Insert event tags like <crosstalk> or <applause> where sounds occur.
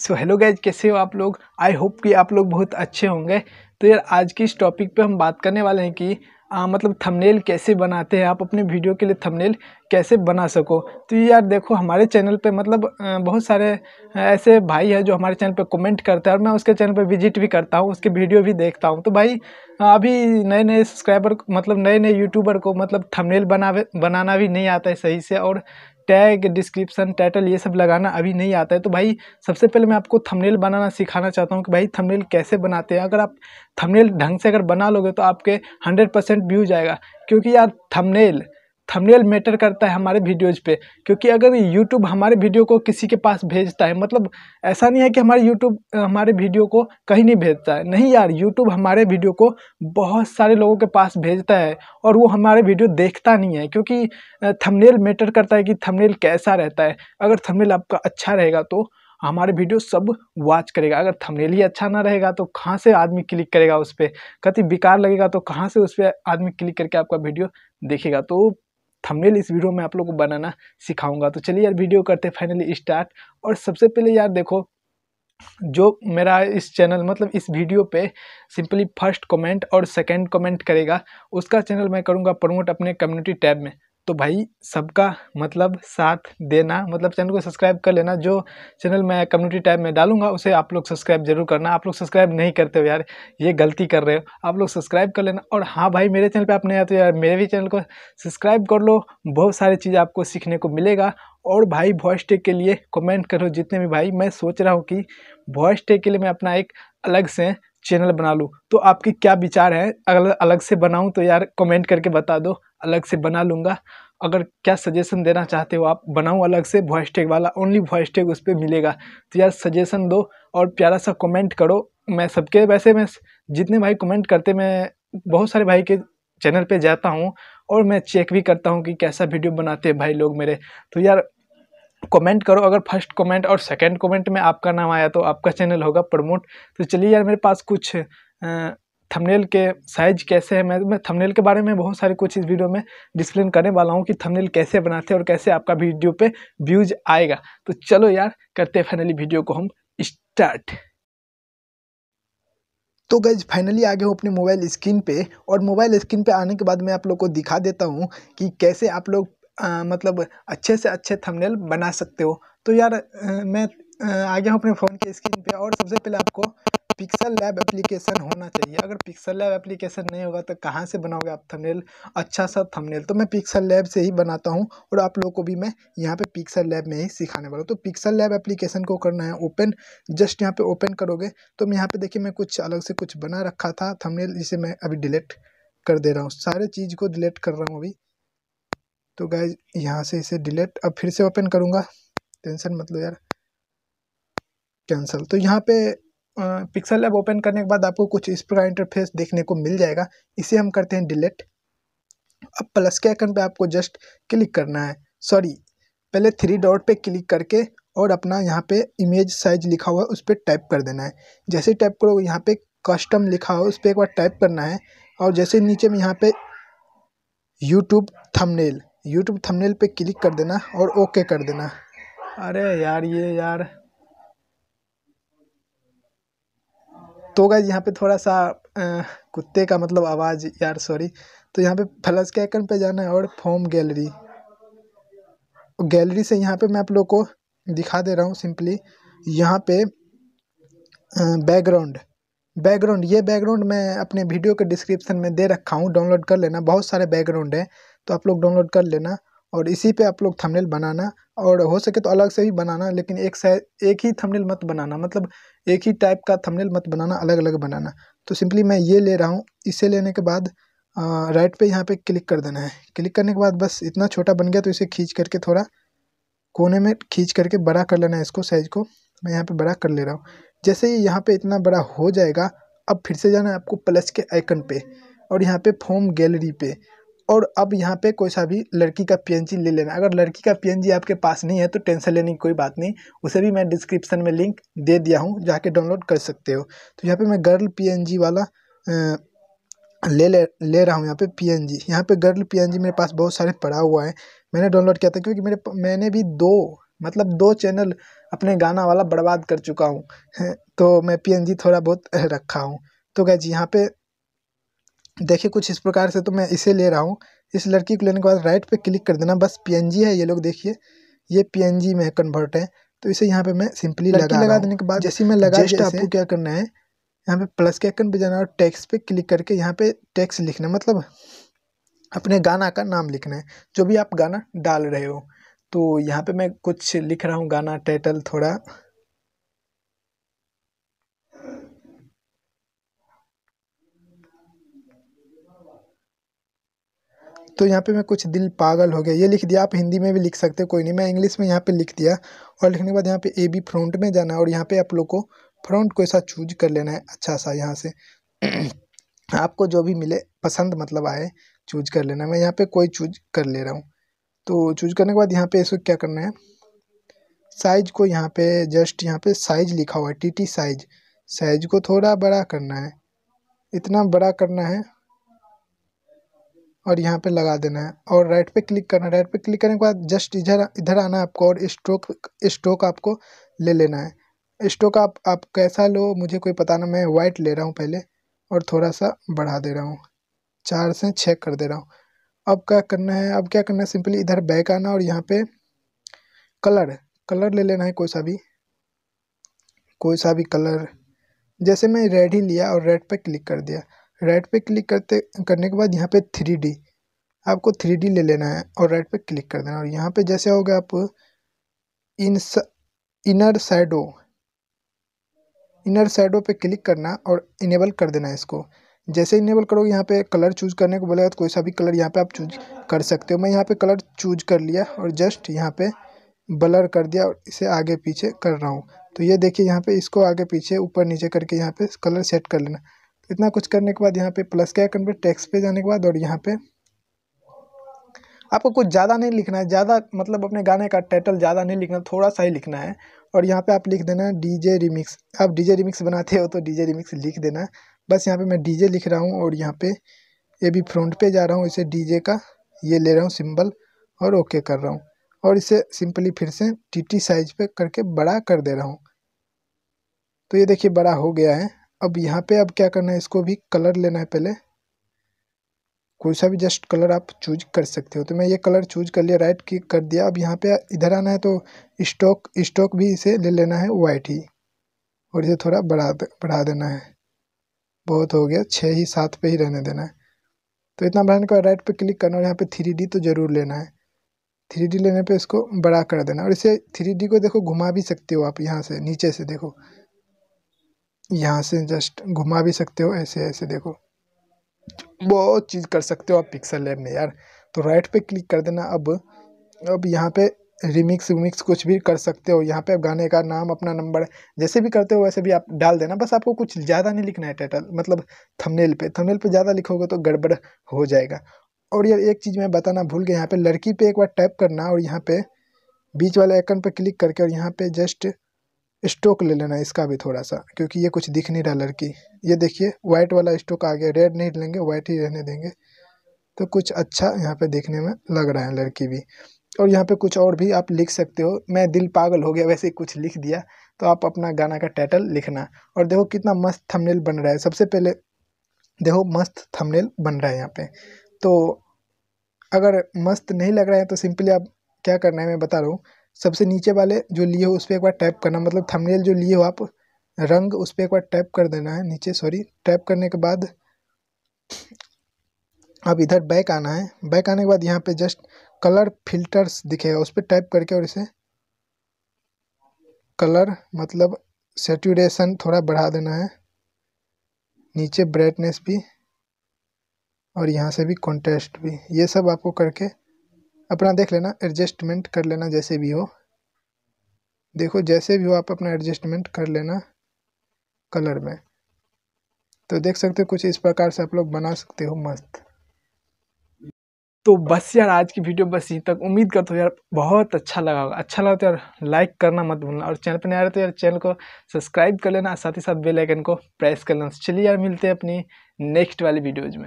so hello guys कैसे हो आप लोग आई होप कि आप लोग बहुत अच्छे होंगे तो यार आज के इस टॉपिक पे हम बात करने वाले हैं कि आ, मतलब थंबनेल कैसे बनाते हैं आप अपने वीडियो के लिए थंबनेल कैसे बना सको तो यार देखो हमारे चैनल पे मतलब बहुत सारे ऐसे भाई हैं जो हमारे चैनल पे कमेंट करते हैं और मैं उसके चैनल पे विजिट भी करता हूँ उसके वीडियो भी देखता हूँ तो भाई अभी नए नए सब्सक्राइबर मतलब नए नए यूट्यूबर को मतलब थमनेल मतलब बनावे बनाना भी नहीं आता है सही से और टैग डिस्क्रिप्सन टाइटल ये सब लगाना अभी नहीं आता है तो भाई सबसे पहले मैं आपको थंबनेल बनाना सिखाना चाहता हूँ कि भाई थंबनेल कैसे बनाते हैं अगर आप थंबनेल ढंग से अगर बना लोगे तो आपके हंड्रेड परसेंट व्यूज आएगा क्योंकि यार थंबनेल थंबनेल मैटर करता है हमारे वीडियोज़ पे क्योंकि अगर यूट्यूब हमारे वीडियो को किसी के पास भेजता है मतलब ऐसा नहीं है कि हमारे यूट्यूब हमारे वीडियो को कहीं नहीं भेजता है नहीं यार यूट्यूब हमारे वीडियो को बहुत सारे लोगों के पास भेजता है और वो हमारे वीडियो देखता नहीं है क्योंकि थमनेल मैटर करता है कि थमनेल कैसा रहता है अगर थमनेल आपका अच्छा रहेगा तो हमारे वीडियो सब वॉच करेगा अगर थंबनेल ही अच्छा ना रहेगा तो कहाँ से आदमी क्लिक करेगा उस पर कति बेकार लगेगा तो कहाँ से उस पर आदमी क्लिक करके आपका वीडियो देखेगा तो थंबनेल इस वीडियो में आप लोग को बनाना सिखाऊंगा तो चलिए यार वीडियो करते फाइनली स्टार्ट और सबसे पहले यार देखो जो मेरा इस चैनल मतलब इस वीडियो पे सिंपली फर्स्ट कमेंट और सेकंड कमेंट करेगा उसका चैनल मैं करूँगा प्रमोट अपने कम्युनिटी टैब में तो भाई सबका मतलब साथ देना मतलब चैनल को सब्सक्राइब कर लेना जो चैनल मैं कम्युनिटी टाइप में डालूंगा उसे आप लोग सब्सक्राइब जरूर करना आप लोग सब्सक्राइब नहीं करते हो यार ये गलती कर रहे हो आप लोग सब्सक्राइब कर लेना और हाँ भाई मेरे चैनल पर आप नहीं आते यार मेरे भी चैनल को सब्सक्राइब कर लो बहुत सारी चीज़ आपको सीखने को मिलेगा और भाई वॉइस टेक के लिए कमेंट करो जितने भी भाई मैं सोच रहा हूँ कि वॉइस टेक के लिए मैं अपना एक अलग से चैनल बना लूँ तो आपके क्या विचार हैं अगर अलग से बनाऊँ तो यार कमेंट करके बता दो अलग से बना लूँगा अगर क्या सजेशन देना चाहते हो आप बनाऊँ अलग से वॉइस टेक वाला ओनली वॉइस टेक उस पर मिलेगा तो यार सजेशन दो और प्यारा सा कमेंट करो मैं सबके वैसे मैं जितने भाई कमेंट करते मैं बहुत सारे भाई के चैनल पे जाता हूँ और मैं चेक भी करता हूँ कि कैसा वीडियो बनाते हैं भाई लोग मेरे तो यार कमेंट करो अगर फर्स्ट कमेंट और सेकंड कमेंट में आपका नाम आया तो आपका चैनल होगा प्रमोट तो चलिए यार मेरे पास कुछ थंबनेल के साइज कैसे है मैं मैं थंबनेल के बारे में बहुत सारे कुछ इस वीडियो में डिस्प्लेन करने वाला हूँ कि थंबनेल कैसे बनाते हैं और कैसे आपका वीडियो पे व्यूज आएगा तो चलो यार करते हैं फाइनली वीडियो को हम स्टार्ट तो गज फाइनली आ गए हो अपने मोबाइल स्क्रीन पे और मोबाइल स्क्रीन पे आने के बाद मैं आप लोग को दिखा देता हूँ कि कैसे आप लोग मतलब अच्छे से अच्छे थंबनेल बना सकते हो तो यार मैं आ गया हूँ अपने फ़ोन के स्क्रीन पे और सबसे पहले आपको पिक्सल लैब एप्लीकेशन होना चाहिए अगर पिक्सल लैब एप्लीकेशन नहीं होगा तो कहाँ से बनाओगे आप थंबनेल अच्छा सा थंबनेल तो मैं पिक्सल लैब से ही बनाता हूँ और आप लोगों को भी मैं यहाँ पे पिक्सल लैब में ही सिखाने वाला हूँ तो पिक्सल लैब एप्लीकेशन को करना है ओपन जस्ट यहाँ पे ओपन करोगे तो मैं यहाँ पर देखिए मैं कुछ अलग से कुछ बना रखा था थमनेल जिसे मैं अभी डिलीट कर दे रहा हूँ सारे चीज़ को डिलीट कर रहा हूँ अभी तो गाइज यहाँ से इसे डिलीट अब फिर से ओपन करूँगा टेंशन मत लो यार कैंसल तो यहाँ पे पिक्सल ऐप ओपन करने के बाद आपको कुछ इस प्रकार इंटरफेस देखने को मिल जाएगा इसे हम करते हैं डिलीट अब प्लस के आइकन पे आपको जस्ट क्लिक करना है सॉरी पहले थ्री डॉट पे क्लिक करके और अपना यहाँ पे इमेज साइज लिखा हुआ है उस पर टाइप कर देना है जैसे टाइप करोगे यहाँ पे कस्टम लिखा हो उस पर एक बार टाइप करना है और जैसे नीचे में यहाँ पे यूट्यूब थंबनेल यूट्यूब थंबनेल पे क्लिक कर देना और ओके कर देना अरे यार ये यार तो गाइज यहाँ पे थोड़ा सा कुत्ते का मतलब आवाज़ यार सॉरी तो यहाँ पे फ्लस के आइकन पे जाना है और फॉर्म गैलरी गैलरी से यहाँ पे मैं आप लोग को दिखा दे रहा हूँ सिंपली यहाँ पे बैकग्राउंड बैकग्राउंड ये बैकग्राउंड मैं अपने वीडियो के डिस्क्रिप्शन में दे रखा हूँ डाउनलोड कर लेना बहुत सारे बैकग्राउंड हैं तो आप लोग डाउनलोड कर लेना और इसी पे आप लोग थंबनेल बनाना और हो सके तो अलग से भी बनाना लेकिन एक साइज एक ही थंबनेल मत बनाना मतलब एक ही टाइप का थंबनेल मत बनाना अलग अलग बनाना तो सिंपली मैं ये ले रहा हूँ इसे लेने के बाद आ, राइट पे यहाँ पे क्लिक कर देना है क्लिक करने के बाद बस इतना छोटा बन गया तो इसे खींच करके थोड़ा कोने में खींच करके बड़ा कर लेना है इसको साइज़ को मैं यहाँ पर बड़ा कर ले रहा हूँ जैसे ही यहाँ पर इतना बड़ा हो जाएगा अब फिर से जाना है आपको प्लस के आइकन पर और यहाँ पर फॉर्म गैलरी पर और अब यहाँ पे कोई सा भी लड़की का पीएनजी ले लेना अगर लड़की का पीएनजी आपके पास नहीं है तो टेंशन लेने की कोई बात नहीं उसे भी मैं डिस्क्रिप्शन में लिंक दे दिया हूँ जाके डाउनलोड कर सकते हो तो यहाँ पे मैं गर्ल पीएनजी वाला ले ले ले रहा हूँ यहाँ पे पीएनजी यहाँ पर गर्ल पी मेरे पास बहुत सारे पड़ा हुआ है मैंने डाउनलोड किया था क्योंकि मेरे मैंने भी दो मतलब दो चैनल अपने गाना वाला बर्बाद कर चुका हूँ तो मैं पी थोड़ा बहुत रखा हूँ तो क्या जी यहाँ पर देखिए कुछ इस प्रकार से तो मैं इसे ले रहा हूँ इस लड़की को लेने के बाद राइट पे क्लिक कर देना बस पीएनजी है ये लोग देखिए ये पीएनजी में कन्वर्ट है तो इसे यहाँ पे मैं सिंपली लगा लगा देने के बाद जैसे मैं लगा जैसे आपको क्या करना है यहाँ पे प्लस के आइकन पे जाना और टैक्स पे क्लिक करके यहाँ पे टैक्स लिखना मतलब अपने गाना का नाम लिखना है जो भी आप गाना डाल रहे हो तो यहाँ पे मैं कुछ लिख रहा हूँ गाना टाइटल थोड़ा तो यहाँ पे मैं कुछ दिल पागल हो गया ये लिख दिया आप हिंदी में भी लिख सकते कोई नहीं मैं इंग्लिश में यहाँ पे लिख दिया और लिखने के बाद यहाँ पे ए बी फ्रंट में जाना है और यहाँ पे आप लोग को फ्रंट को ऐसा चूज कर लेना है अच्छा सा यहाँ से <clears throat> आपको जो भी मिले पसंद मतलब आए चूज कर लेना मैं यहाँ पर कोई चूज कर ले रहा हूँ तो चूज करने के बाद यहाँ पर इसको क्या करना है साइज को यहाँ पर जस्ट यहाँ पर साइज लिखा हुआ है टी टी साइज साइज को थोड़ा बड़ा करना है इतना बड़ा करना है और यहाँ पे लगा देना है और राइट पे क्लिक करना है राइट पे क्लिक करने के बाद जस्ट इधर इधर आना है आपको और स्ट्रोक स्ट्रोक आपको ले लेना है स्ट्रोक आप आप कैसा लो मुझे कोई पता ना मैं वाइट ले रहा हूँ पहले और थोड़ा सा बढ़ा दे रहा हूँ चार से छः कर दे रहा हूँ अब क्या करना है अब क्या करना है सिंपली इधर बैक आना और यहाँ पे कलर कलर ले लेना है कोई सा भी कोई सा भी कलर जैसे मैं रेड ही लिया और रेड पे क्लिक कर दिया राइट पे क्लिक करते करने के बाद यहाँ पे थ्री डी आपको थ्री डी ले लेना है और राइट पे क्लिक कर देना है और यहाँ पे जैसे होगा आप इन इनर साइडो इनर साइडो पे क्लिक करना और इनेबल कर देना है इसको जैसे इनेबल करोगे यहाँ पे कलर चूज करने को बोलेगा तो कोई सा भी कलर यहाँ पे आप चूज कर सकते हो मैं यहाँ पे कलर चूज कर लिया और जस्ट यहाँ पे ब्लर कर दिया और इसे आगे पीछे कर रहा हूँ तो ये देखिए यहाँ पे इसको आगे पीछे ऊपर नीचे करके यहाँ पे कलर सेट कर लेना इतना कुछ करने के बाद यहाँ पे प्लस क्या पे टैक्स पे जाने के बाद और यहाँ पे आपको कुछ ज़्यादा नहीं लिखना है ज़्यादा मतलब अपने गाने का टाइटल ज़्यादा नहीं लिखना थोड़ा सा ही लिखना है और यहाँ पे आप लिख देना है डीजे रिमिक्स आप डीजे रिमिक्स बनाते हो तो डीजे रिमिक्स लिख देना बस यहाँ पे मैं डीजे लिख रहा हूँ और यहाँ पे ये भी फ्रंट पे जा रहा हूँ इसे डीजे का ये ले रहा हूँ सिंबल और ओके कर रहा हूँ और इसे सिंपली फिर से टी साइज पे करके बड़ा कर दे रहा हूँ तो ये देखिए बड़ा हो गया है अब यहाँ पे अब क्या करना है इसको भी कलर लेना है पहले कोई सा भी जस्ट कलर आप चूज कर सकते हो तो मैं ये कलर चूज कर लिया राइट क्लिक कर दिया अब यहाँ पे इधर आना है तो स्टॉक स्टॉक भी इसे ले लेना है वाइट ही और इसे थोड़ा बढ़ा बढ़ा देना है बहुत हो गया छः ही सात पे ही रहने देना है तो इतना बढ़ाने के बाद राइट पे क्लिक करना और यहाँ पे थ्री तो ज़रूर लेना है थ्री लेने पर इसको बड़ा कर देना और इसे थ्री को देखो घुमा भी सकते हो आप यहाँ से नीचे से देखो यहाँ से जस्ट घुमा भी सकते हो ऐसे ऐसे देखो बहुत चीज़ कर सकते हो आप पिक्सल लैब में यार तो राइट पे क्लिक कर देना अब अब यहाँ पे रिमिक्स विमिक्स कुछ भी कर सकते हो यहाँ पे आप गाने का नाम अपना नंबर जैसे भी करते हो वैसे भी आप डाल देना बस आपको कुछ ज़्यादा नहीं लिखना है टाइटल मतलब थंबनेल पे थंबनेल पे ज़्यादा लिखोगे तो गड़बड़ हो जाएगा और यार एक चीज़ मैं बताना भूल गया यहाँ पे लड़की पे एक बार टाइप करना और यहाँ पे बीच वाले आइकन पर क्लिक करके और यहाँ पे जस्ट स्टोक ले लेना इसका भी थोड़ा सा क्योंकि ये कुछ दिख नहीं रहा लड़की ये देखिए वाइट वाला स्टोक आ गया रेड नहीं लेंगे वाइट ही रहने देंगे तो कुछ अच्छा यहाँ पे देखने में लग रहा है लड़की भी और यहाँ पे कुछ और भी आप लिख सकते हो मैं दिल पागल हो गया वैसे कुछ लिख दिया तो आप अपना गाना का टाइटल लिखना और देखो कितना मस्त थमनेल बन रहा है सबसे पहले देखो मस्त थमनेल बन रहा है यहाँ पर तो अगर मस्त नहीं लग रहा है तो सिंपली आप क्या करना है मैं बता रहा हूँ सबसे नीचे वाले जो लिए हो उस पर एक बार टैप करना मतलब थंबनेल जो लिए हो आप रंग उस पर एक बार टैप कर देना है नीचे सॉरी टैप करने के बाद अब इधर बैक आना है बैक आने के बाद यहाँ पे जस्ट कलर फिल्टर्स दिखेगा उस पर टैप करके और इसे कलर मतलब सेचूरेशन थोड़ा बढ़ा देना है नीचे ब्राइटनेस भी और यहाँ से भी कॉन्टेस्ट भी ये सब आपको करके अपना देख लेना एडजस्टमेंट कर लेना जैसे भी हो देखो जैसे भी हो आप अपना एडजस्टमेंट कर लेना कलर में तो देख सकते हो कुछ इस प्रकार से आप लोग बना सकते हो मस्त तो बस यार आज की वीडियो बस यहीं तक उम्मीद करता हूँ यार बहुत अच्छा लगा होगा अच्छा लगा तो यार लाइक करना मत भूलना और चैनल पर नहीं आ रहे तो यार चैनल को सब्सक्राइब कर लेना साथ ही साथ बेल आइकन को प्रेस कर लेना चलिए यार मिलते हैं अपनी नेक्स्ट वाली वीडियोज में